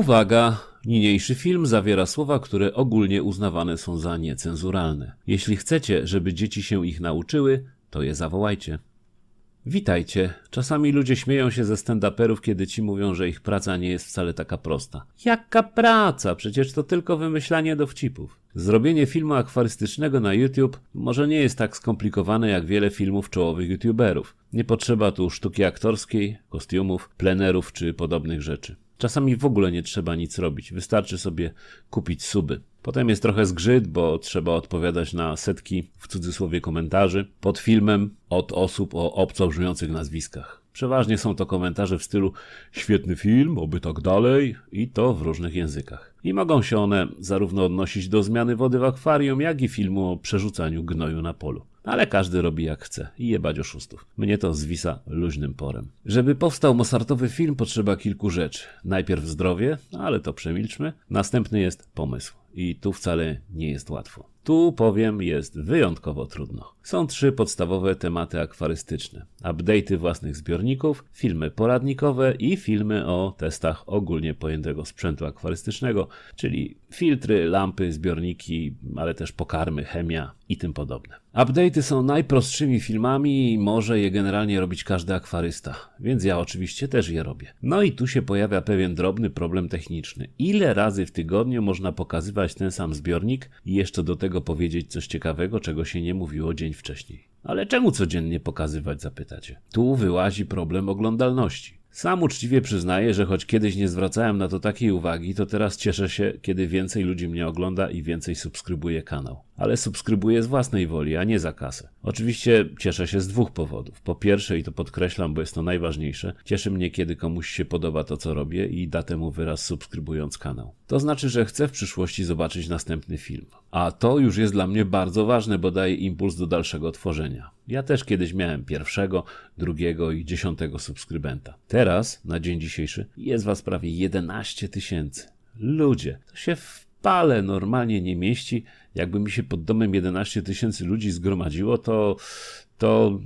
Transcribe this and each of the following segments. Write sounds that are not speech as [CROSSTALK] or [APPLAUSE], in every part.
Uwaga! Niniejszy film zawiera słowa, które ogólnie uznawane są za niecenzuralne. Jeśli chcecie, żeby dzieci się ich nauczyły, to je zawołajcie. Witajcie. Czasami ludzie śmieją się ze stand-uperów, kiedy ci mówią, że ich praca nie jest wcale taka prosta. Jaka praca? Przecież to tylko wymyślanie dowcipów. Zrobienie filmu akwarystycznego na YouTube może nie jest tak skomplikowane jak wiele filmów czołowych YouTuberów. Nie potrzeba tu sztuki aktorskiej, kostiumów, plenerów czy podobnych rzeczy. Czasami w ogóle nie trzeba nic robić, wystarczy sobie kupić suby. Potem jest trochę zgrzyt, bo trzeba odpowiadać na setki, w cudzysłowie, komentarzy pod filmem od osób o obco brzmiących nazwiskach. Przeważnie są to komentarze w stylu świetny film, oby tak dalej i to w różnych językach. I mogą się one zarówno odnosić do zmiany wody w akwarium, jak i filmu o przerzucaniu gnoju na polu. Ale każdy robi jak chce i jebać oszustów. Mnie to zwisa luźnym porem. Żeby powstał mosartowy film potrzeba kilku rzeczy. Najpierw zdrowie, ale to przemilczmy. Następny jest pomysł. I tu wcale nie jest łatwo. Tu powiem jest wyjątkowo trudno. Są trzy podstawowe tematy akwarystyczne: update'y własnych zbiorników, filmy poradnikowe i filmy o testach ogólnie pojętego sprzętu akwarystycznego, czyli filtry, lampy, zbiorniki, ale też pokarmy, chemia, i tym podobne. Update'y są najprostszymi filmami i może je generalnie robić każdy akwarysta, więc ja oczywiście też je robię. No i tu się pojawia pewien drobny problem techniczny. Ile razy w tygodniu można pokazywać ten sam zbiornik i jeszcze do tego powiedzieć coś ciekawego, czego się nie mówiło dzień wcześniej? Ale czemu codziennie pokazywać, zapytacie? Tu wyłazi problem oglądalności. Sam uczciwie przyznaję, że choć kiedyś nie zwracałem na to takiej uwagi, to teraz cieszę się, kiedy więcej ludzi mnie ogląda i więcej subskrybuje kanał. Ale subskrybuję z własnej woli, a nie za kasę. Oczywiście cieszę się z dwóch powodów. Po pierwsze, i to podkreślam, bo jest to najważniejsze, cieszy mnie, kiedy komuś się podoba to, co robię i da temu wyraz subskrybując kanał. To znaczy, że chcę w przyszłości zobaczyć następny film. A to już jest dla mnie bardzo ważne, bo daje impuls do dalszego tworzenia. Ja też kiedyś miałem pierwszego, drugiego i dziesiątego subskrybenta. Teraz, na dzień dzisiejszy, jest was prawie 11 tysięcy. Ludzie, to się w pale normalnie nie mieści. Jakby mi się pod domem 11 tysięcy ludzi zgromadziło, to, to,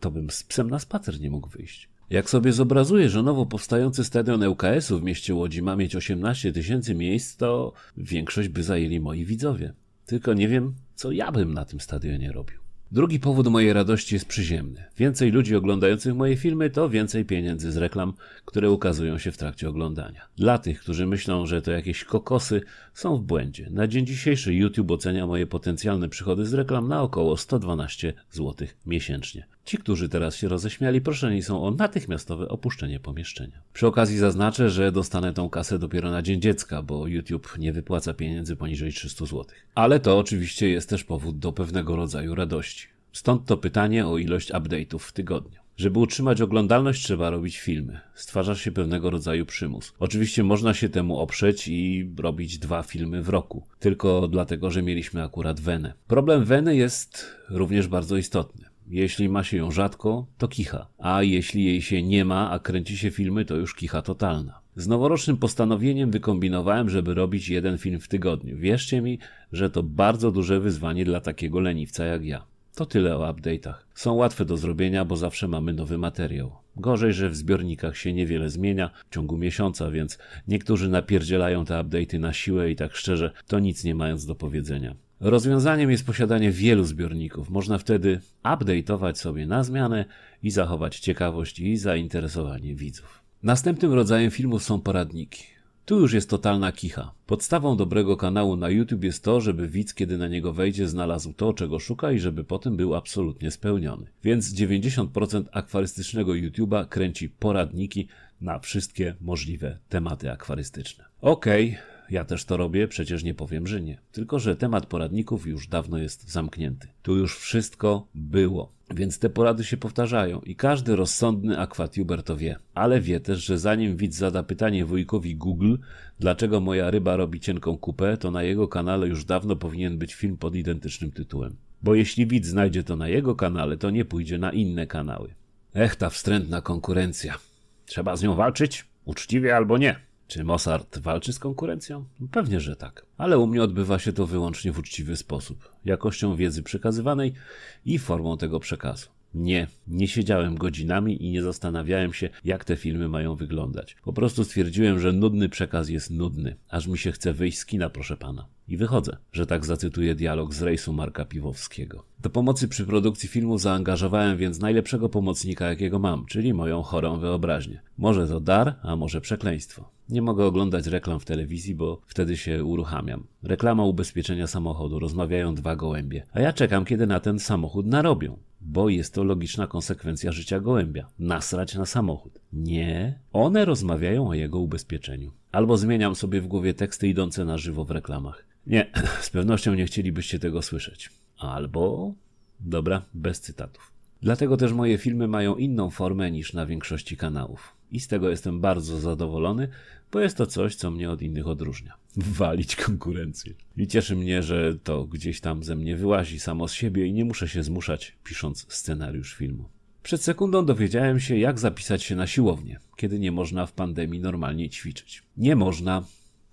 to bym z psem na spacer nie mógł wyjść. Jak sobie zobrazuję, że nowo powstający stadion ŁKS-u w mieście Łodzi ma mieć 18 tysięcy miejsc, to większość by zajęli moi widzowie. Tylko nie wiem, co ja bym na tym stadionie robił. Drugi powód mojej radości jest przyziemny. Więcej ludzi oglądających moje filmy to więcej pieniędzy z reklam, które ukazują się w trakcie oglądania. Dla tych, którzy myślą, że to jakieś kokosy, są w błędzie. Na dzień dzisiejszy YouTube ocenia moje potencjalne przychody z reklam na około 112 zł miesięcznie. Ci, którzy teraz się roześmiali, proszeni są o natychmiastowe opuszczenie pomieszczenia. Przy okazji zaznaczę, że dostanę tą kasę dopiero na dzień dziecka, bo YouTube nie wypłaca pieniędzy poniżej 300 zł. Ale to oczywiście jest też powód do pewnego rodzaju radości. Stąd to pytanie o ilość update'ów w tygodniu. Żeby utrzymać oglądalność, trzeba robić filmy. Stwarza się pewnego rodzaju przymus. Oczywiście można się temu oprzeć i robić dwa filmy w roku, tylko dlatego, że mieliśmy akurat Wenę. Problem Weny jest również bardzo istotny. Jeśli ma się ją rzadko, to kicha, a jeśli jej się nie ma, a kręci się filmy, to już kicha totalna. Z noworocznym postanowieniem wykombinowałem, żeby robić jeden film w tygodniu. Wierzcie mi, że to bardzo duże wyzwanie dla takiego leniwca jak ja. To tyle o update'ach. Są łatwe do zrobienia, bo zawsze mamy nowy materiał. Gorzej, że w zbiornikach się niewiele zmienia w ciągu miesiąca, więc niektórzy napierdzielają te update'y na siłę i tak szczerze, to nic nie mając do powiedzenia. Rozwiązaniem jest posiadanie wielu zbiorników. Można wtedy update'ować sobie na zmianę i zachować ciekawość i zainteresowanie widzów. Następnym rodzajem filmów są poradniki. Tu już jest totalna kicha. Podstawą dobrego kanału na YouTube jest to, żeby widz, kiedy na niego wejdzie, znalazł to, czego szuka i żeby potem był absolutnie spełniony. Więc 90% akwarystycznego YouTube'a kręci poradniki na wszystkie możliwe tematy akwarystyczne. Okej, okay. Ja też to robię, przecież nie powiem, że nie. Tylko, że temat poradników już dawno jest zamknięty. Tu już wszystko było. Więc te porady się powtarzają i każdy rozsądny akwatiuber to wie. Ale wie też, że zanim widz zada pytanie wujkowi Google, dlaczego moja ryba robi cienką kupę, to na jego kanale już dawno powinien być film pod identycznym tytułem. Bo jeśli widz znajdzie to na jego kanale, to nie pójdzie na inne kanały. Ech, ta wstrętna konkurencja. Trzeba z nią walczyć, uczciwie albo nie. Czy Mozart walczy z konkurencją? Pewnie, że tak. Ale u mnie odbywa się to wyłącznie w uczciwy sposób, jakością wiedzy przekazywanej i formą tego przekazu. Nie, nie siedziałem godzinami i nie zastanawiałem się, jak te filmy mają wyglądać. Po prostu stwierdziłem, że nudny przekaz jest nudny, aż mi się chce wyjść z kina, proszę pana. I wychodzę, że tak zacytuję dialog z rejsu Marka Piwowskiego. Do pomocy przy produkcji filmu zaangażowałem więc najlepszego pomocnika, jakiego mam, czyli moją chorą wyobraźnię. Może to dar, a może przekleństwo. Nie mogę oglądać reklam w telewizji, bo wtedy się uruchamiam. Reklama ubezpieczenia samochodu, rozmawiają dwa gołębie. A ja czekam, kiedy na ten samochód narobią bo jest to logiczna konsekwencja życia gołębia. Nasrać na samochód. Nie. One rozmawiają o jego ubezpieczeniu. Albo zmieniam sobie w głowie teksty idące na żywo w reklamach. Nie, [CLEARS THROAT] z pewnością nie chcielibyście tego słyszeć. Albo. Dobra, bez cytatów. Dlatego też moje filmy mają inną formę niż na większości kanałów. I z tego jestem bardzo zadowolony, bo jest to coś, co mnie od innych odróżnia walić konkurencję. I cieszy mnie, że to gdzieś tam ze mnie wyłazi samo z siebie i nie muszę się zmuszać, pisząc scenariusz filmu. Przed sekundą dowiedziałem się, jak zapisać się na siłownię, kiedy nie można w pandemii normalnie ćwiczyć. Nie można,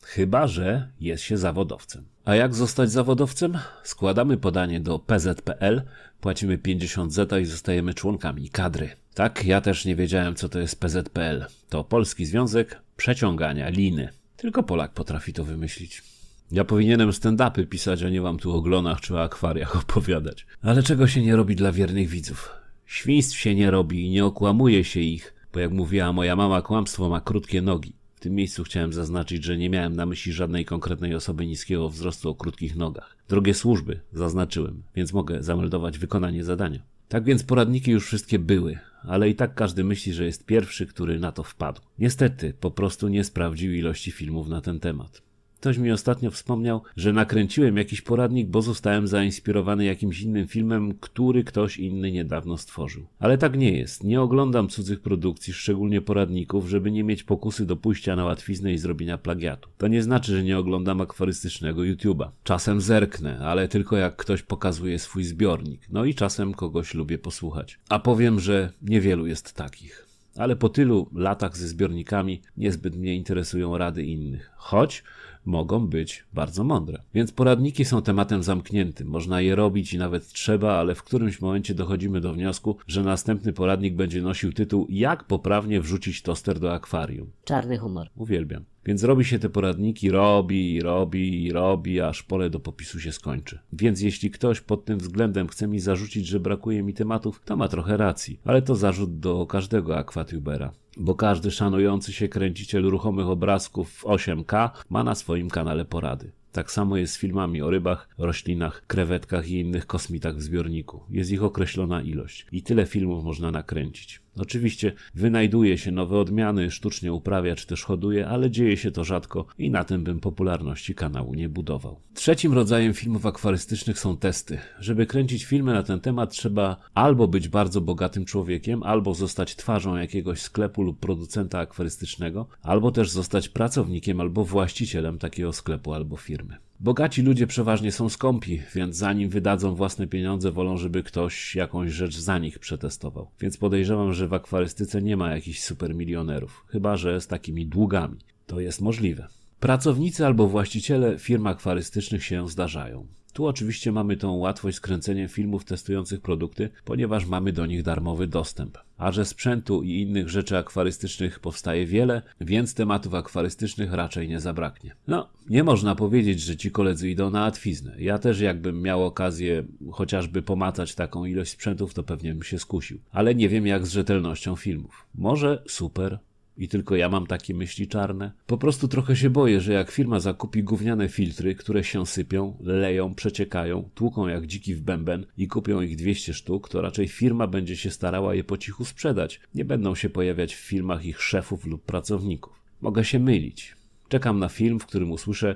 chyba że jest się zawodowcem. A jak zostać zawodowcem? Składamy podanie do PZPL, płacimy 50 zeta i zostajemy członkami kadry. Tak, ja też nie wiedziałem, co to jest PZPL. To Polski Związek Przeciągania Liny. Tylko Polak potrafi to wymyślić. Ja powinienem stand-upy pisać, a nie wam tu o glonach czy o akwariach [LAUGHS] opowiadać. Ale czego się nie robi dla wiernych widzów? Świństw się nie robi i nie okłamuje się ich, bo jak mówiła moja mama, kłamstwo ma krótkie nogi. W tym miejscu chciałem zaznaczyć, że nie miałem na myśli żadnej konkretnej osoby niskiego wzrostu o krótkich nogach. Drogie służby, zaznaczyłem, więc mogę zameldować wykonanie zadania. Tak więc poradniki już wszystkie były, ale i tak każdy myśli, że jest pierwszy, który na to wpadł. Niestety, po prostu nie sprawdził ilości filmów na ten temat. Ktoś mi ostatnio wspomniał, że nakręciłem jakiś poradnik, bo zostałem zainspirowany jakimś innym filmem, który ktoś inny niedawno stworzył. Ale tak nie jest. Nie oglądam cudzych produkcji, szczególnie poradników, żeby nie mieć pokusy do pójścia na łatwiznę i zrobienia plagiatu. To nie znaczy, że nie oglądam akwarystycznego YouTube'a. Czasem zerknę, ale tylko jak ktoś pokazuje swój zbiornik. No i czasem kogoś lubię posłuchać. A powiem, że niewielu jest takich ale po tylu latach ze zbiornikami niezbyt mnie interesują rady innych, choć mogą być bardzo mądre. Więc poradniki są tematem zamkniętym, można je robić i nawet trzeba, ale w którymś momencie dochodzimy do wniosku, że następny poradnik będzie nosił tytuł Jak poprawnie wrzucić toster do akwarium. Czarny humor. Uwielbiam. Więc robi się te poradniki, robi, robi, robi, aż pole do popisu się skończy. Więc jeśli ktoś pod tym względem chce mi zarzucić, że brakuje mi tematów, to ma trochę racji. Ale to zarzut do każdego akwatubera bo każdy szanujący się kręciciel ruchomych obrazków w 8K ma na swoim kanale porady. Tak samo jest z filmami o rybach, roślinach, krewetkach i innych kosmitach w zbiorniku. Jest ich określona ilość i tyle filmów można nakręcić. Oczywiście wynajduje się nowe odmiany, sztucznie uprawia czy też hoduje, ale dzieje się to rzadko i na tym bym popularności kanału nie budował. Trzecim rodzajem filmów akwarystycznych są testy. Żeby kręcić filmy na ten temat trzeba albo być bardzo bogatym człowiekiem, albo zostać twarzą jakiegoś sklepu lub producenta akwarystycznego, albo też zostać pracownikiem albo właścicielem takiego sklepu albo firmy. Bogaci ludzie przeważnie są skąpi, więc zanim wydadzą własne pieniądze, wolą, żeby ktoś jakąś rzecz za nich przetestował. Więc podejrzewam, że w akwarystyce nie ma jakichś supermilionerów, chyba że z takimi długami. To jest możliwe. Pracownicy albo właściciele firm akwarystycznych się zdarzają. Tu oczywiście mamy tą łatwość skręcenia filmów testujących produkty, ponieważ mamy do nich darmowy dostęp. A że sprzętu i innych rzeczy akwarystycznych powstaje wiele, więc tematów akwarystycznych raczej nie zabraknie. No, nie można powiedzieć, że ci koledzy idą na atwiznę. Ja też jakbym miał okazję chociażby pomacać taką ilość sprzętów, to pewnie bym się skusił. Ale nie wiem jak z rzetelnością filmów. Może super i tylko ja mam takie myśli czarne. Po prostu trochę się boję, że jak firma zakupi gówniane filtry, które się sypią, leją, przeciekają, tłuką jak dziki w bęben i kupią ich 200 sztuk, to raczej firma będzie się starała je po cichu sprzedać. Nie będą się pojawiać w filmach ich szefów lub pracowników. Mogę się mylić. Czekam na film, w którym usłyszę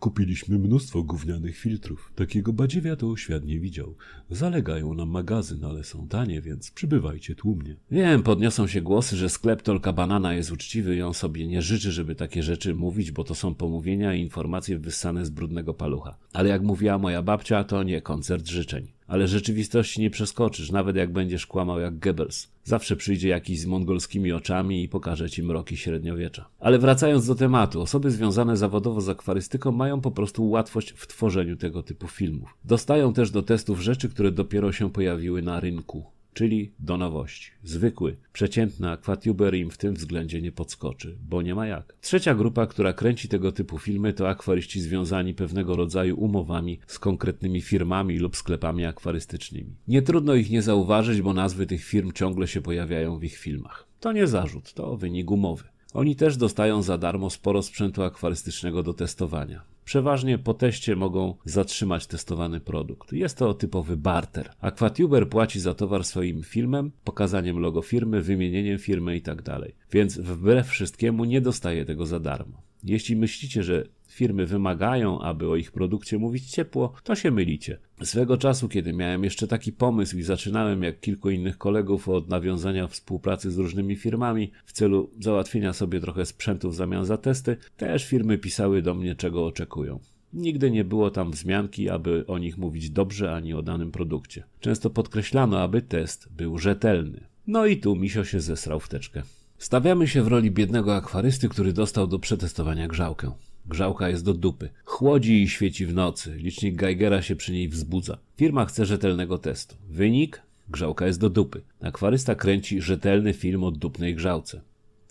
Kupiliśmy mnóstwo gównianych filtrów. Takiego badziewia to świat nie widział. Zalegają nam magazyn, ale są tanie, więc przybywajcie tłumnie. Wiem, podniosą się głosy, że sklep Tolka Banana jest uczciwy i on sobie nie życzy, żeby takie rzeczy mówić, bo to są pomówienia i informacje wyssane z brudnego palucha. Ale jak mówiła moja babcia, to nie koncert życzeń. Ale rzeczywistości nie przeskoczysz, nawet jak będziesz kłamał jak Goebbels. Zawsze przyjdzie jakiś z mongolskimi oczami i pokaże ci mroki średniowiecza. Ale wracając do tematu, osoby związane zawodowo z akwarystyką mają po prostu łatwość w tworzeniu tego typu filmów. Dostają też do testów rzeczy, które dopiero się pojawiły na rynku czyli do nowości. Zwykły, przeciętny akwatiuber im w tym względzie nie podskoczy, bo nie ma jak. Trzecia grupa, która kręci tego typu filmy, to akwaryści związani pewnego rodzaju umowami z konkretnymi firmami lub sklepami akwarystycznymi. Nie trudno ich nie zauważyć, bo nazwy tych firm ciągle się pojawiają w ich filmach. To nie zarzut, to wynik umowy. Oni też dostają za darmo sporo sprzętu akwarystycznego do testowania przeważnie po teście mogą zatrzymać testowany produkt. Jest to typowy barter. Aquatuber płaci za towar swoim filmem, pokazaniem logo firmy, wymienieniem firmy itd. Tak Więc wbrew wszystkiemu nie dostaje tego za darmo. Jeśli myślicie, że firmy wymagają, aby o ich produkcie mówić ciepło, to się mylicie. Swego czasu, kiedy miałem jeszcze taki pomysł i zaczynałem, jak kilku innych kolegów, od nawiązania współpracy z różnymi firmami w celu załatwienia sobie trochę sprzętu w zamian za testy, też firmy pisały do mnie, czego oczekują. Nigdy nie było tam wzmianki, aby o nich mówić dobrze ani o danym produkcie. Często podkreślano, aby test był rzetelny. No i tu misio się zesrał w teczkę. Stawiamy się w roli biednego akwarysty, który dostał do przetestowania grzałkę. Grzałka jest do dupy. Chłodzi i świeci w nocy. Licznik Geigera się przy niej wzbudza. Firma chce rzetelnego testu. Wynik? Grzałka jest do dupy. Akwarysta kręci rzetelny film o dupnej grzałce.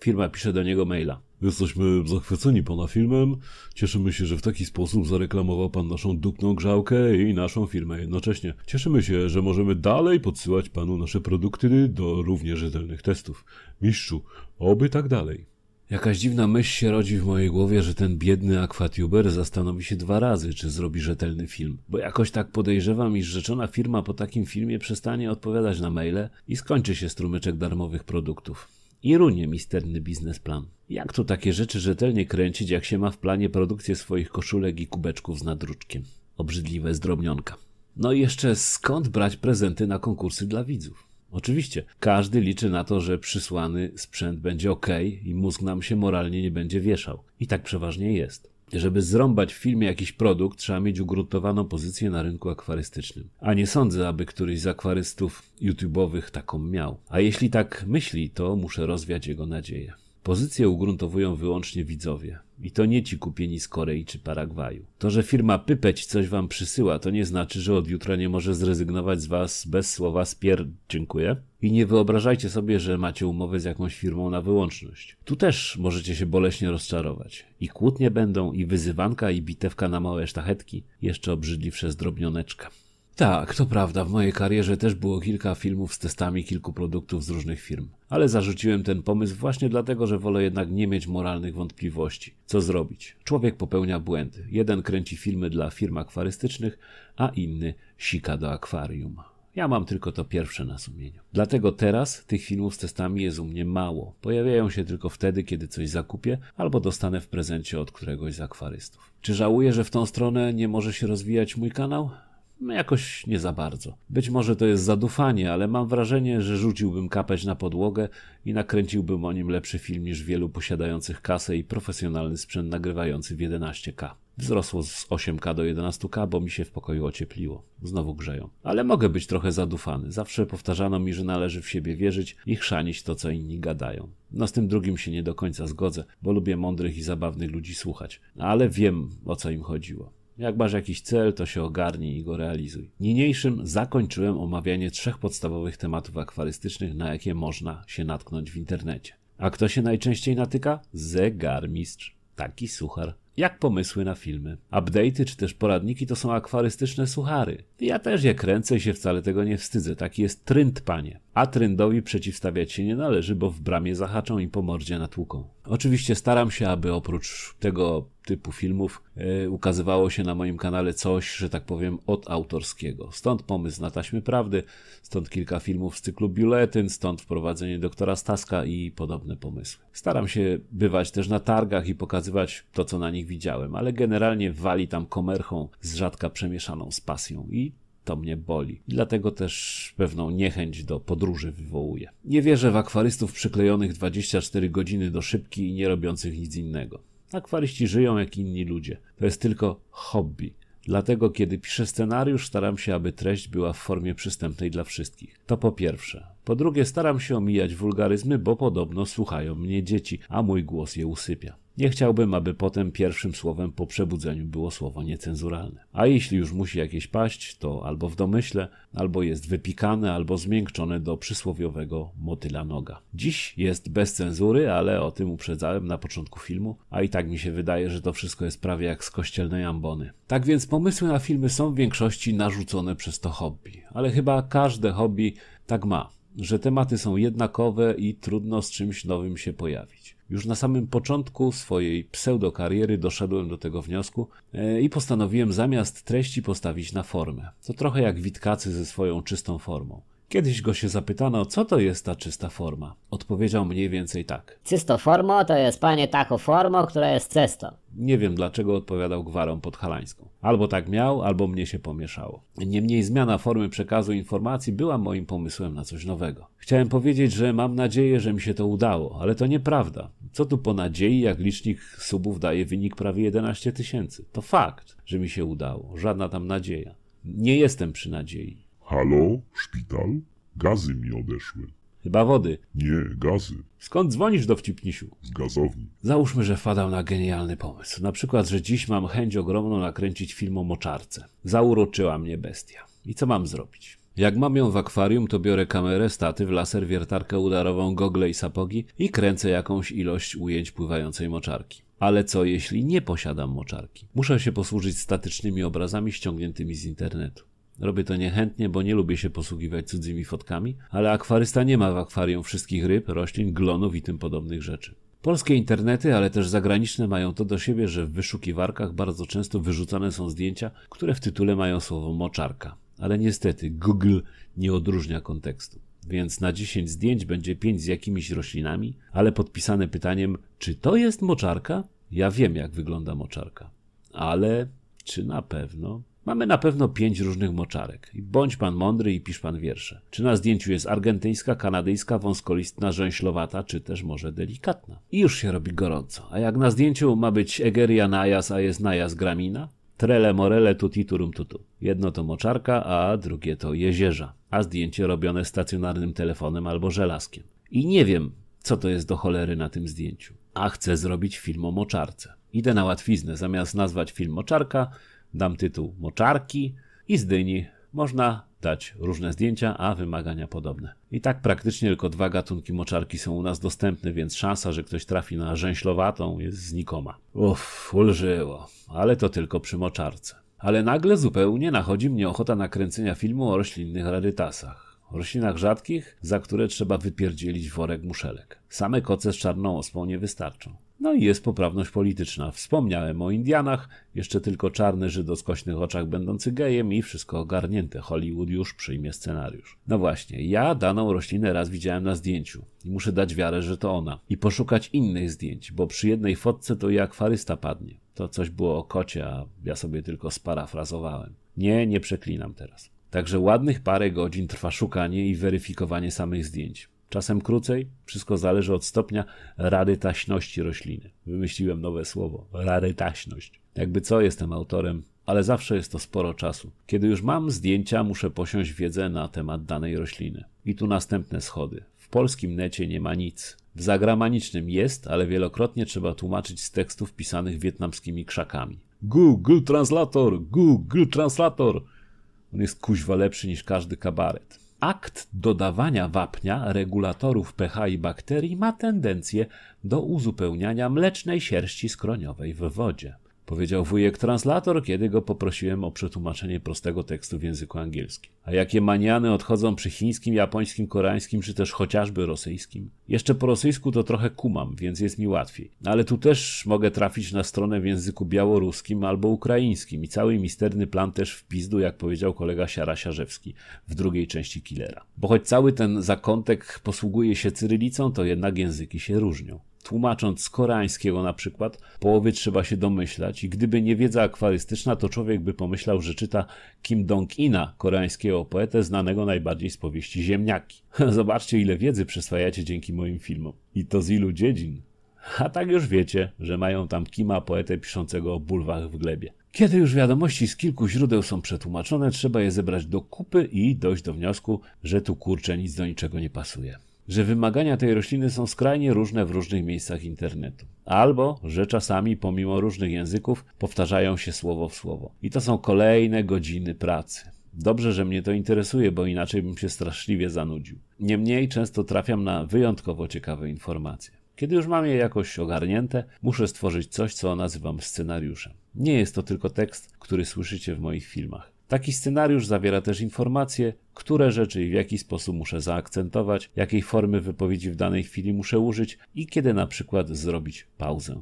Firma pisze do niego maila. Jesteśmy zachwyceni pana filmem. Cieszymy się, że w taki sposób zareklamował pan naszą dupną grzałkę i naszą firmę jednocześnie. Cieszymy się, że możemy dalej podsyłać panu nasze produkty do równie rzetelnych testów. Mistrzu, oby tak dalej. Jakaś dziwna myśl się rodzi w mojej głowie, że ten biedny akwatiuber zastanowi się dwa razy, czy zrobi rzetelny film, bo jakoś tak podejrzewam, iż rzeczona firma po takim filmie przestanie odpowiadać na maile i skończy się strumyczek darmowych produktów. I runie misterny biznesplan. Jak tu takie rzeczy rzetelnie kręcić, jak się ma w planie produkcję swoich koszulek i kubeczków z nadruczkiem? Obrzydliwe zdrobnionka. No i jeszcze skąd brać prezenty na konkursy dla widzów? Oczywiście, każdy liczy na to, że przysłany sprzęt będzie ok i mózg nam się moralnie nie będzie wieszał. I tak przeważnie jest. Żeby zrąbać w filmie jakiś produkt, trzeba mieć ugruntowaną pozycję na rynku akwarystycznym. A nie sądzę, aby któryś z akwarystów YouTube'owych taką miał. A jeśli tak myśli, to muszę rozwiać jego nadzieję. Pozycję ugruntowują wyłącznie widzowie. I to nie ci kupieni z Korei czy Paragwaju. To, że firma Pypeć coś wam przysyła, to nie znaczy, że od jutra nie może zrezygnować z was bez słowa spier... dziękuję. I nie wyobrażajcie sobie, że macie umowę z jakąś firmą na wyłączność. Tu też możecie się boleśnie rozczarować. I kłótnie będą, i wyzywanka, i bitewka na małe sztachetki. Jeszcze obrzydliwsze zdrobnioneczka. Tak, to prawda, w mojej karierze też było kilka filmów z testami kilku produktów z różnych firm. Ale zarzuciłem ten pomysł właśnie dlatego, że wolę jednak nie mieć moralnych wątpliwości. Co zrobić? Człowiek popełnia błędy. Jeden kręci filmy dla firm akwarystycznych, a inny sika do akwarium. Ja mam tylko to pierwsze na sumieniu. Dlatego teraz tych filmów z testami jest u mnie mało. Pojawiają się tylko wtedy, kiedy coś zakupię albo dostanę w prezencie od któregoś z akwarystów. Czy żałuję, że w tą stronę nie może się rozwijać mój kanał? No jakoś nie za bardzo. Być może to jest zadufanie, ale mam wrażenie, że rzuciłbym kapeć na podłogę i nakręciłbym o nim lepszy film niż wielu posiadających kasę i profesjonalny sprzęt nagrywający w 11K. Wzrosło z 8K do 11K, bo mi się w pokoju ociepliło. Znowu grzeją. Ale mogę być trochę zadufany. Zawsze powtarzano mi, że należy w siebie wierzyć i chrzanić to, co inni gadają. No z tym drugim się nie do końca zgodzę, bo lubię mądrych i zabawnych ludzi słuchać. Ale wiem, o co im chodziło. Jak masz jakiś cel, to się ogarnij i go realizuj. Niniejszym zakończyłem omawianie trzech podstawowych tematów akwarystycznych, na jakie można się natknąć w internecie. A kto się najczęściej natyka? Zegarmistrz. Taki suchar. Jak pomysły na filmy. Update'y czy też poradniki to są akwarystyczne suchary. Ja też je kręcę i się wcale tego nie wstydzę. Taki jest trynt, panie a trendowi przeciwstawiać się nie należy, bo w bramie zahaczą i po mordzie natłuką. Oczywiście staram się, aby oprócz tego typu filmów yy, ukazywało się na moim kanale coś, że tak powiem, od autorskiego. Stąd pomysł na taśmy prawdy, stąd kilka filmów z cyklu biuletyn, stąd wprowadzenie doktora Staska i podobne pomysły. Staram się bywać też na targach i pokazywać to, co na nich widziałem, ale generalnie wali tam komerchą z rzadka przemieszaną z pasją i to mnie boli. I dlatego też pewną niechęć do podróży wywołuje. Nie wierzę w akwarystów przyklejonych 24 godziny do szybki i nie robiących nic innego. Akwaryści żyją jak inni ludzie. To jest tylko hobby. Dlatego, kiedy piszę scenariusz, staram się, aby treść była w formie przystępnej dla wszystkich. To po pierwsze. Po drugie, staram się omijać wulgaryzmy, bo podobno słuchają mnie dzieci, a mój głos je usypia. Nie chciałbym, aby potem pierwszym słowem po przebudzeniu było słowo niecenzuralne. A jeśli już musi jakieś paść, to albo w domyśle, albo jest wypikane, albo zmiękczone do przysłowiowego motyla noga. Dziś jest bez cenzury, ale o tym uprzedzałem na początku filmu, a i tak mi się wydaje, że to wszystko jest prawie jak z kościelnej ambony. Tak więc pomysły na filmy są w większości narzucone przez to hobby, ale chyba każde hobby tak ma, że tematy są jednakowe i trudno z czymś nowym się pojawić. Już na samym początku swojej pseudokariery doszedłem do tego wniosku e, i postanowiłem zamiast treści postawić na formę. To trochę jak witkacy ze swoją czystą formą. Kiedyś go się zapytano, co to jest ta czysta forma. Odpowiedział mniej więcej tak. forma to jest panie taką forma, która jest cesto. Nie wiem dlaczego odpowiadał gwarą podhalańską. Albo tak miał, albo mnie się pomieszało. Niemniej zmiana formy przekazu informacji była moim pomysłem na coś nowego. Chciałem powiedzieć, że mam nadzieję, że mi się to udało, ale to nieprawda. Co tu po nadziei, jak licznik subów daje wynik prawie 11 tysięcy? To fakt, że mi się udało. Żadna tam nadzieja. Nie jestem przy nadziei. Halo, szpital? Gazy mi odeszły. Chyba wody. Nie, gazy. Skąd dzwonisz do wcipnisiu? Z gazowni. Załóżmy, że wpadał na genialny pomysł. Na przykład, że dziś mam chęć ogromną nakręcić film o moczarce. Zauroczyła mnie bestia. I co mam zrobić? Jak mam ją w akwarium, to biorę kamerę, statyw, laser, wiertarkę udarową, gogle i sapogi i kręcę jakąś ilość ujęć pływającej moczarki. Ale co jeśli nie posiadam moczarki? Muszę się posłużyć statycznymi obrazami ściągniętymi z internetu. Robię to niechętnie, bo nie lubię się posługiwać cudzymi fotkami, ale akwarysta nie ma w akwarium wszystkich ryb, roślin, glonów i tym podobnych rzeczy. Polskie internety, ale też zagraniczne mają to do siebie, że w wyszukiwarkach bardzo często wyrzucane są zdjęcia, które w tytule mają słowo moczarka. Ale niestety Google nie odróżnia kontekstu. Więc na 10 zdjęć będzie 5 z jakimiś roślinami, ale podpisane pytaniem, czy to jest moczarka? Ja wiem, jak wygląda moczarka. Ale czy na pewno? Mamy na pewno pięć różnych moczarek. Bądź pan mądry i pisz pan wiersze. Czy na zdjęciu jest argentyńska, kanadyjska, wąskolistna, rzęślowata, czy też może delikatna? I już się robi gorąco. A jak na zdjęciu ma być Egeria najas, a jest najas gramina? Trele morele tuti turum tutu. Jedno to moczarka, a drugie to jezierza. A zdjęcie robione stacjonarnym telefonem albo żelazkiem. I nie wiem, co to jest do cholery na tym zdjęciu. A chcę zrobić film o moczarce. Idę na łatwiznę. Zamiast nazwać film moczarka, dam tytuł moczarki i z dyni można dać różne zdjęcia, a wymagania podobne. I tak praktycznie tylko dwa gatunki moczarki są u nas dostępne, więc szansa, że ktoś trafi na rzęślowatą jest znikoma. Uff, ulżyło, ale to tylko przy moczarce. Ale nagle zupełnie nachodzi mnie ochota nakręcenia filmu o roślinnych rarytasach roślinach rzadkich, za które trzeba wypierdzielić worek muszelek. Same koce z czarną ospą nie wystarczą. No i jest poprawność polityczna. Wspomniałem o Indianach, jeszcze tylko czarny Żyd o skośnych oczach będący gejem i wszystko ogarnięte. Hollywood już przyjmie scenariusz. No właśnie, ja daną roślinę raz widziałem na zdjęciu i muszę dać wiarę, że to ona. I poszukać innych zdjęć, bo przy jednej fotce to i akwarysta padnie. To coś było o kocie, a ja sobie tylko sparafrazowałem. Nie, nie przeklinam teraz. Także ładnych parę godzin trwa szukanie i weryfikowanie samych zdjęć czasem krócej. Wszystko zależy od stopnia rarytaśności rośliny. Wymyśliłem nowe słowo rarytaśność. Jakby co jestem autorem, ale zawsze jest to sporo czasu. Kiedy już mam zdjęcia, muszę posiąść wiedzę na temat danej rośliny. I tu następne schody. W polskim necie nie ma nic. W zagranicznym jest, ale wielokrotnie trzeba tłumaczyć z tekstów pisanych wietnamskimi krzakami. Google Translator! Google Translator! On jest kuźwa lepszy niż każdy kabaret. Akt dodawania wapnia, regulatorów pH i bakterii ma tendencję do uzupełniania mlecznej sierści skroniowej w wodzie. Powiedział wujek translator, kiedy go poprosiłem o przetłumaczenie prostego tekstu w języku angielskim. A jakie maniany odchodzą przy chińskim, japońskim, koreańskim, czy też chociażby rosyjskim? Jeszcze po rosyjsku to trochę kumam, więc jest mi łatwiej. No ale tu też mogę trafić na stronę w języku białoruskim albo ukraińskim i cały misterny plan też w pizdu, jak powiedział kolega Siara Siarzewski w drugiej części Killera. Bo choć cały ten zakątek posługuje się cyrylicą, to jednak języki się różnią. Tłumacząc z koreańskiego na przykład, połowy trzeba się domyślać i gdyby nie wiedza akwarystyczna, to człowiek by pomyślał, że czyta Kim Dong-ina, koreańskiego poetę znanego najbardziej z powieści Ziemniaki. [LAUGHS] Zobaczcie, ile wiedzy przyswajacie dzięki moim filmom. I to z ilu dziedzin. A tak już wiecie, że mają tam Kima poetę piszącego o bulwach w glebie. Kiedy już wiadomości z kilku źródeł są przetłumaczone, trzeba je zebrać do kupy i dojść do wniosku, że tu kurczę nic do niczego nie pasuje że wymagania tej rośliny są skrajnie różne w różnych miejscach internetu. Albo, że czasami pomimo różnych języków powtarzają się słowo w słowo. I to są kolejne godziny pracy. Dobrze, że mnie to interesuje, bo inaczej bym się straszliwie zanudził. Niemniej często trafiam na wyjątkowo ciekawe informacje. Kiedy już mam je jakoś ogarnięte, muszę stworzyć coś, co nazywam scenariuszem. Nie jest to tylko tekst, który słyszycie w moich filmach. Taki scenariusz zawiera też informacje, które rzeczy i w jaki sposób muszę zaakcentować, jakiej formy wypowiedzi w danej chwili muszę użyć i kiedy na przykład zrobić pauzę.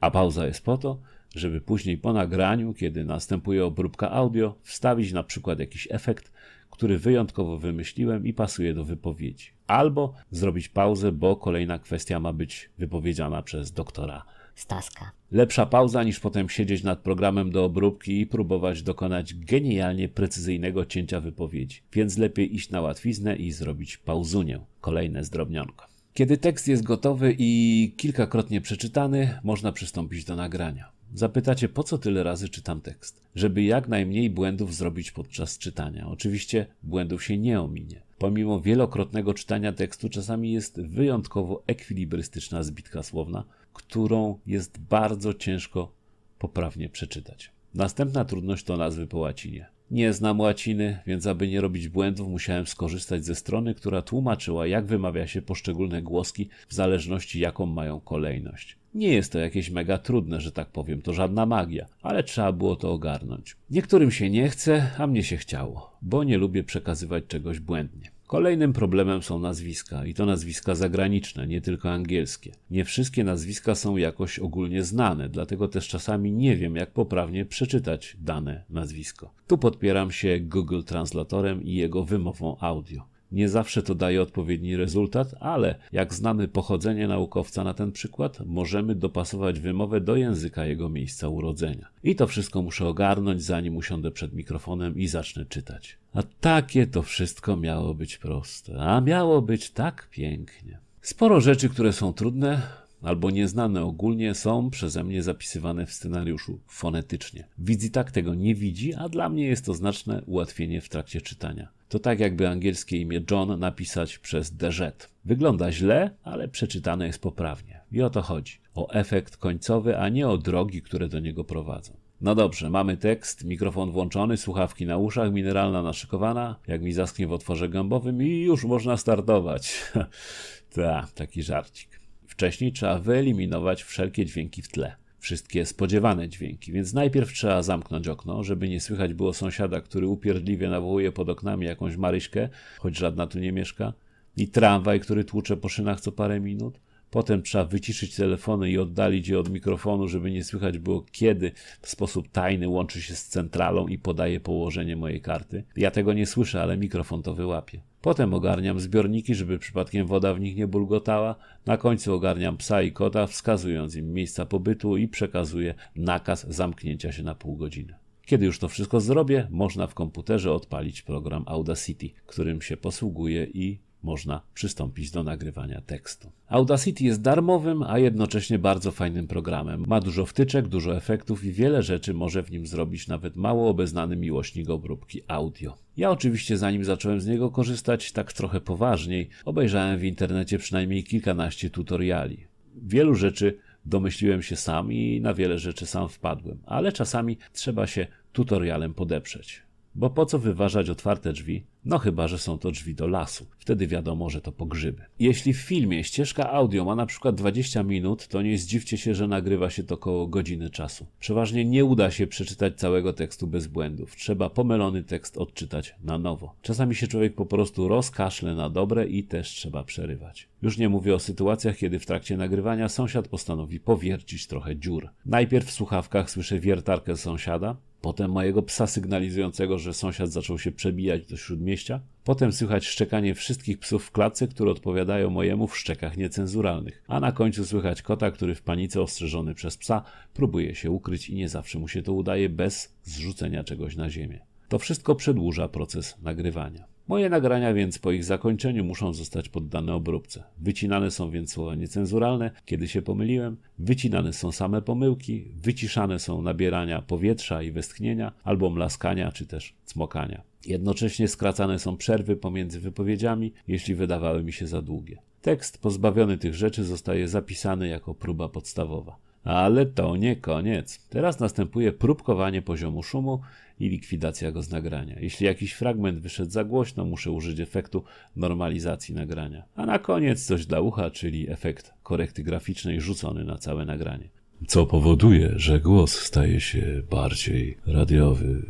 A pauza jest po to, żeby później po nagraniu, kiedy następuje obróbka audio, wstawić na przykład jakiś efekt, który wyjątkowo wymyśliłem i pasuje do wypowiedzi. Albo zrobić pauzę, bo kolejna kwestia ma być wypowiedziana przez doktora Staska. Lepsza pauza niż potem siedzieć nad programem do obróbki i próbować dokonać genialnie precyzyjnego cięcia wypowiedzi. Więc lepiej iść na łatwiznę i zrobić pauzunię. Kolejne zdrobnionko. Kiedy tekst jest gotowy i kilkakrotnie przeczytany, można przystąpić do nagrania. Zapytacie, po co tyle razy czytam tekst? Żeby jak najmniej błędów zrobić podczas czytania. Oczywiście błędów się nie ominie. Pomimo wielokrotnego czytania tekstu, czasami jest wyjątkowo ekwilibrystyczna zbitka słowna, którą jest bardzo ciężko poprawnie przeczytać. Następna trudność to nazwy po łacinie. Nie znam łaciny, więc aby nie robić błędów, musiałem skorzystać ze strony, która tłumaczyła, jak wymawia się poszczególne głoski w zależności jaką mają kolejność. Nie jest to jakieś mega trudne, że tak powiem, to żadna magia, ale trzeba było to ogarnąć. Niektórym się nie chce, a mnie się chciało, bo nie lubię przekazywać czegoś błędnie. Kolejnym problemem są nazwiska i to nazwiska zagraniczne, nie tylko angielskie. Nie wszystkie nazwiska są jakoś ogólnie znane, dlatego też czasami nie wiem, jak poprawnie przeczytać dane nazwisko. Tu podpieram się Google Translatorem i jego wymową audio. Nie zawsze to daje odpowiedni rezultat, ale jak znamy pochodzenie naukowca na ten przykład, możemy dopasować wymowę do języka jego miejsca urodzenia. I to wszystko muszę ogarnąć, zanim usiądę przed mikrofonem i zacznę czytać. A takie to wszystko miało być proste, a miało być tak pięknie. Sporo rzeczy, które są trudne, albo nieznane ogólnie są przeze mnie zapisywane w scenariuszu fonetycznie. Widzi tak tego nie widzi, a dla mnie jest to znaczne ułatwienie w trakcie czytania. To tak jakby angielskie imię John napisać przez DZ. Wygląda źle, ale przeczytane jest poprawnie. I o to chodzi. O efekt końcowy, a nie o drogi, które do niego prowadzą. No dobrze, mamy tekst, mikrofon włączony, słuchawki na uszach, mineralna naszykowana, jak mi zasknie w otworze gębowym i już można startować. [LAUGHS] Ta, taki żarcik. Wcześniej trzeba wyeliminować wszelkie dźwięki w tle wszystkie spodziewane dźwięki. Więc najpierw trzeba zamknąć okno, żeby nie słychać było sąsiada, który upierdliwie nawołuje pod oknami jakąś Maryśkę, choć żadna tu nie mieszka, i tramwaj, który tłucze po szynach co parę minut, Potem trzeba wyciszyć telefony i oddalić je od mikrofonu, żeby nie słychać było kiedy w sposób tajny łączy się z centralą i podaje położenie mojej karty. Ja tego nie słyszę, ale mikrofon to wyłapie. Potem ogarniam zbiorniki, żeby przypadkiem woda w nich nie bulgotała. Na końcu ogarniam psa i kota, wskazując im miejsca pobytu i przekazuję nakaz zamknięcia się na pół godziny. Kiedy już to wszystko zrobię, można w komputerze odpalić program Audacity, którym się posługuję i można przystąpić do nagrywania tekstu. Audacity jest darmowym, a jednocześnie bardzo fajnym programem. Ma dużo wtyczek, dużo efektów i wiele rzeczy może w nim zrobić nawet mało obeznany miłośnik obróbki audio. Ja oczywiście zanim zacząłem z niego korzystać tak trochę poważniej, obejrzałem w internecie przynajmniej kilkanaście tutoriali. Wielu rzeczy domyśliłem się sam i na wiele rzeczy sam wpadłem, ale czasami trzeba się tutorialem podeprzeć. Bo po co wyważać otwarte drzwi? No chyba, że są to drzwi do lasu. Wtedy wiadomo, że to pogrzyby. Jeśli w filmie ścieżka audio ma na przykład 20 minut, to nie zdziwcie się, że nagrywa się to około godziny czasu. Przeważnie nie uda się przeczytać całego tekstu bez błędów. Trzeba pomylony tekst odczytać na nowo. Czasami się człowiek po prostu rozkaszle na dobre i też trzeba przerywać. Już nie mówię o sytuacjach, kiedy w trakcie nagrywania sąsiad postanowi powiercić trochę dziur. Najpierw w słuchawkach słyszę wiertarkę sąsiada, Potem mojego psa sygnalizującego, że sąsiad zaczął się przebijać do śródmieścia. Potem słychać szczekanie wszystkich psów w klatce, które odpowiadają mojemu w szczekach niecenzuralnych. A na końcu słychać kota, który w panice ostrzeżony przez psa próbuje się ukryć i nie zawsze mu się to udaje bez zrzucenia czegoś na ziemię. To wszystko przedłuża proces nagrywania. Moje nagrania więc po ich zakończeniu muszą zostać poddane obróbce. Wycinane są więc słowa niecenzuralne, kiedy się pomyliłem, wycinane są same pomyłki, wyciszane są nabierania powietrza i westchnienia, albo mlaskania czy też cmokania. Jednocześnie skracane są przerwy pomiędzy wypowiedziami, jeśli wydawały mi się za długie. Tekst pozbawiony tych rzeczy zostaje zapisany jako próba podstawowa. Ale to nie koniec. Teraz następuje próbkowanie poziomu szumu i likwidacja go z nagrania. Jeśli jakiś fragment wyszedł za głośno, muszę użyć efektu normalizacji nagrania. A na koniec coś dla ucha, czyli efekt korekty graficznej rzucony na całe nagranie. Co powoduje, że głos staje się bardziej radiowy.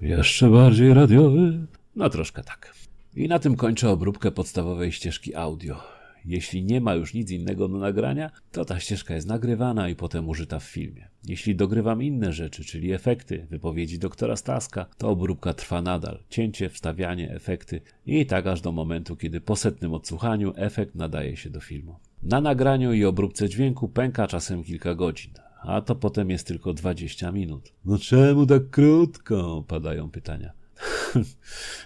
Jeszcze bardziej radiowy? No troszkę tak. I na tym kończę obróbkę podstawowej ścieżki audio. Jeśli nie ma już nic innego do nagrania, to ta ścieżka jest nagrywana i potem użyta w filmie. Jeśli dogrywam inne rzeczy, czyli efekty, wypowiedzi doktora Staska, to obróbka trwa nadal. Cięcie, wstawianie, efekty i tak aż do momentu, kiedy po setnym odsłuchaniu efekt nadaje się do filmu. Na nagraniu i obróbce dźwięku pęka czasem kilka godzin, a to potem jest tylko 20 minut. No czemu tak krótko? Padają pytania.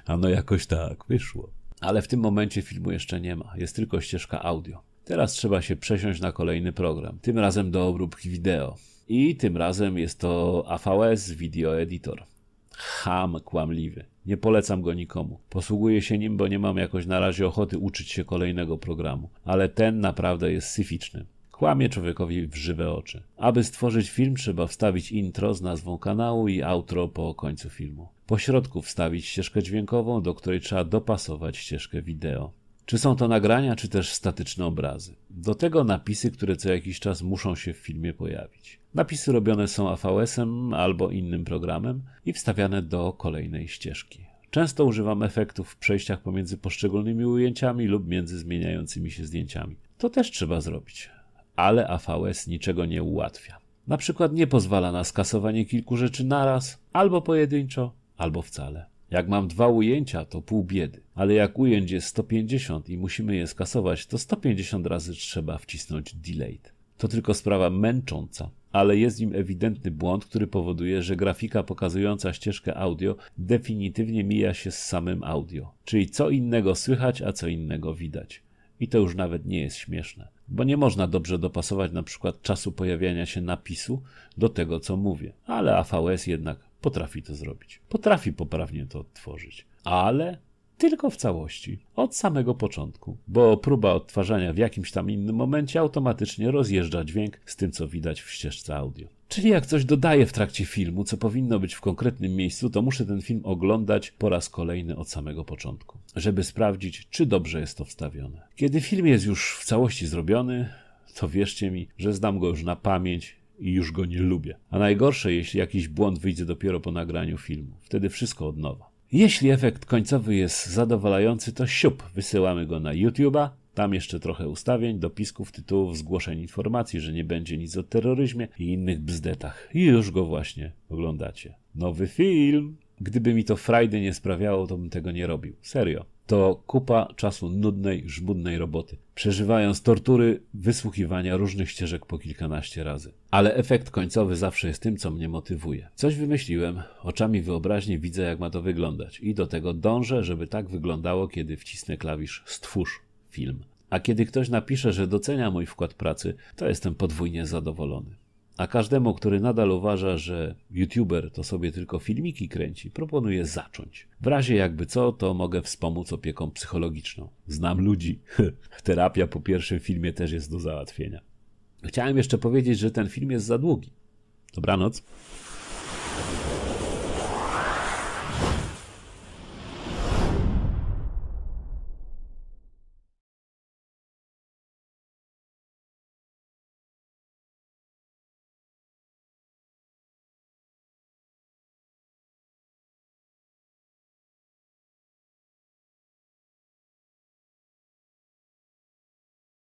[LAUGHS] No jakoś tak wyszło ale w tym momencie filmu jeszcze nie ma, jest tylko ścieżka audio. Teraz trzeba się przesiąść na kolejny program, tym razem do obróbki wideo. I tym razem jest to AVS Video Editor. Ham kłamliwy. Nie polecam go nikomu. Posługuję się nim, bo nie mam jakoś na razie ochoty uczyć się kolejnego programu, ale ten naprawdę jest syficzny. Kłamie człowiekowi w żywe oczy. Aby stworzyć film, trzeba wstawić intro z nazwą kanału i outro po końcu filmu. Po środku wstawić ścieżkę dźwiękową, do której trzeba dopasować ścieżkę wideo. Czy są to nagrania, czy też statyczne obrazy. Do tego napisy, które co jakiś czas muszą się w filmie pojawić. Napisy robione są AVS-em albo innym programem i wstawiane do kolejnej ścieżki. Często używam efektów w przejściach pomiędzy poszczególnymi ujęciami lub między zmieniającymi się zdjęciami. To też trzeba zrobić ale AVS niczego nie ułatwia. Na przykład nie pozwala na skasowanie kilku rzeczy naraz, albo pojedynczo, albo wcale. Jak mam dwa ujęcia, to pół biedy, ale jak ujęć jest 150 i musimy je skasować, to 150 razy trzeba wcisnąć delete. To tylko sprawa męcząca, ale jest nim ewidentny błąd, który powoduje, że grafika pokazująca ścieżkę audio definitywnie mija się z samym audio, czyli co innego słychać, a co innego widać. I to już nawet nie jest śmieszne bo nie można dobrze dopasować na przykład czasu pojawiania się napisu do tego, co mówię, ale AVS jednak potrafi to zrobić. Potrafi poprawnie to odtworzyć, ale tylko w całości, od samego początku, bo próba odtwarzania w jakimś tam innym momencie automatycznie rozjeżdża dźwięk z tym, co widać w ścieżce audio. Czyli jak coś dodaję w trakcie filmu, co powinno być w konkretnym miejscu, to muszę ten film oglądać po raz kolejny od samego początku, żeby sprawdzić, czy dobrze jest to wstawione. Kiedy film jest już w całości zrobiony, to wierzcie mi, że znam go już na pamięć i już go nie lubię. A najgorsze, jeśli jakiś błąd wyjdzie dopiero po nagraniu filmu. Wtedy wszystko od nowa. Jeśli efekt końcowy jest zadowalający, to siup, wysyłamy go na YouTube'a tam jeszcze trochę ustawień, dopisków, tytułów, zgłoszeń informacji, że nie będzie nic o terroryzmie i innych bzdetach. I już go właśnie oglądacie. Nowy film! Gdyby mi to frajdy nie sprawiało, to bym tego nie robił. Serio. To kupa czasu nudnej, żmudnej roboty, przeżywając tortury wysłuchiwania różnych ścieżek po kilkanaście razy. Ale efekt końcowy zawsze jest tym, co mnie motywuje. Coś wymyśliłem, oczami wyobraźni widzę, jak ma to wyglądać i do tego dążę, żeby tak wyglądało, kiedy wcisnę klawisz stwórz film. A kiedy ktoś napisze, że docenia mój wkład pracy, to jestem podwójnie zadowolony. A każdemu, który nadal uważa, że youtuber to sobie tylko filmiki kręci, proponuję zacząć. W razie jakby co, to mogę wspomóc opieką psychologiczną. Znam ludzi. [LAUGHS] Terapia po pierwszym filmie też jest do załatwienia. Chciałem jeszcze powiedzieć, że ten film jest za długi. Dobranoc.